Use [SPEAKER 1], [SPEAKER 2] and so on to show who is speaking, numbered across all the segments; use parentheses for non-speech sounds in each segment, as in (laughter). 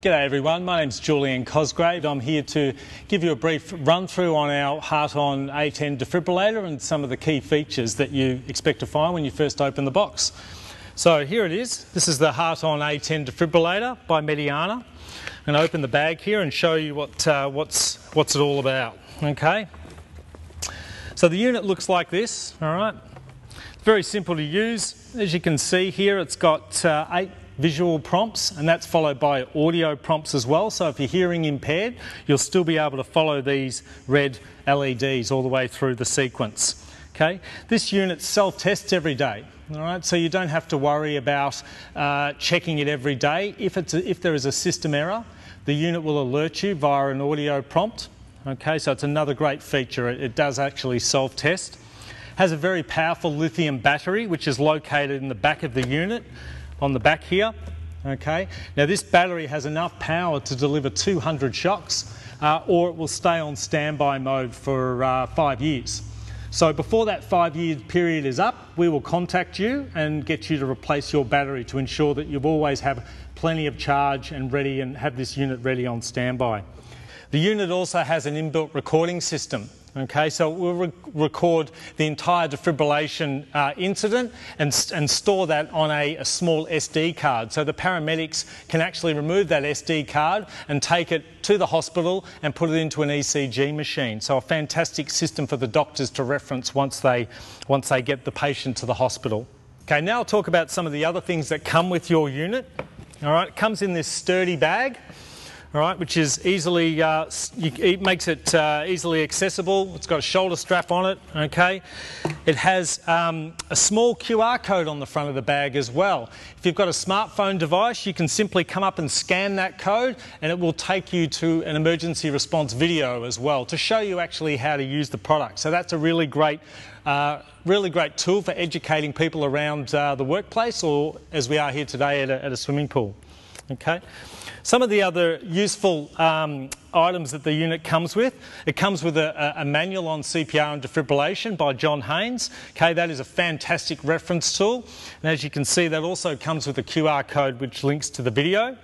[SPEAKER 1] G'day everyone, my name's Julian Cosgrave. I'm here to give you a brief run through on our Heart On A10 defibrillator and some of the key features that you expect to find when you first open the box. So here it is. This is the Heart On A10 defibrillator by Mediana. And open the bag here and show you what, uh, what's, what's it all about. Okay. So the unit looks like this, all right. Very simple to use. As you can see here, it's got uh, eight visual prompts, and that's followed by audio prompts as well. So if you're hearing impaired, you'll still be able to follow these red LEDs all the way through the sequence. Okay, this unit self-tests every day. All right, so you don't have to worry about uh, checking it every day. If, it's a, if there is a system error, the unit will alert you via an audio prompt. Okay, so it's another great feature. It, it does actually self-test. Has a very powerful lithium battery, which is located in the back of the unit on the back here. Okay. Now this battery has enough power to deliver 200 shocks uh, or it will stay on standby mode for uh, five years. So before that five year period is up, we will contact you and get you to replace your battery to ensure that you always have plenty of charge and ready and have this unit ready on standby. The unit also has an inbuilt recording system Okay, so we'll re record the entire defibrillation uh, incident and, and store that on a, a, small SD card. So the paramedics can actually remove that SD card and take it to the hospital and put it into an ECG machine. So a fantastic system for the doctors to reference once they, once they get the patient to the hospital. Okay, now I'll talk about some of the other things that come with your unit. All right, it comes in this sturdy bag all right, which is easily, uh, it makes it uh, easily accessible. It's got a shoulder strap on it, okay? It has um, a small QR code on the front of the bag as well. If you've got a smartphone device, you can simply come up and scan that code and it will take you to an emergency response video as well to show you actually how to use the product. So that's a really great uh, really great tool for educating people around uh, the workplace or as we are here today at a, at a swimming pool. Okay. Some of the other useful um, items that the unit comes with, it comes with a, a, manual on CPR and defibrillation by John Haynes. Okay, that is a fantastic reference tool. And as you can see, that also comes with a QR code which links to the video.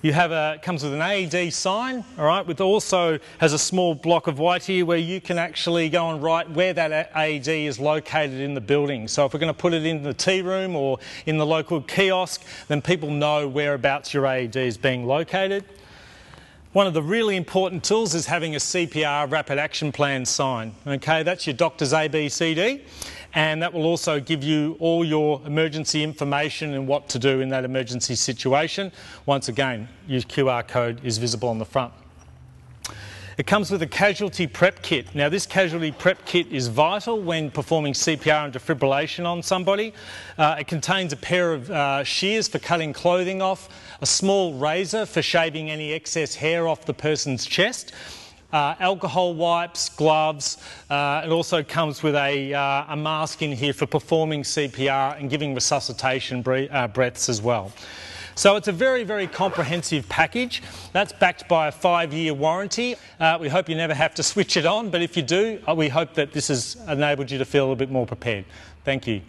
[SPEAKER 1] You have a, comes with an AED sign, all right, with also has a small block of white here where you can actually go and write where that AED is located in the building. So if we're going to put it in the tea room or in the local kiosk, then people know whereabouts your AED is being located. One of the really important tools is having a CPR rapid action plan sign. Okay, that's your doctor's ABCD, and that will also give you all your emergency information and what to do in that emergency situation. Once again, your QR code is visible on the front. It comes with a casualty prep kit. Now, this casualty prep kit is vital when performing CPR and defibrillation on somebody. Uh, it contains a pair of uh, shears for cutting clothing off, a small razor for shaving any excess hair off the person's chest. Uh, alcohol wipes, gloves. Uh, it also comes with a, uh, a, mask in here for performing CPR and giving resuscitation uh, breaths as well. So it's a very, very comprehensive package. That's backed by a five-year warranty. Uh, we hope you never have to (laughs) switch it on, but if you do, uh, we hope that this has enabled you to feel a bit more prepared. Thank you.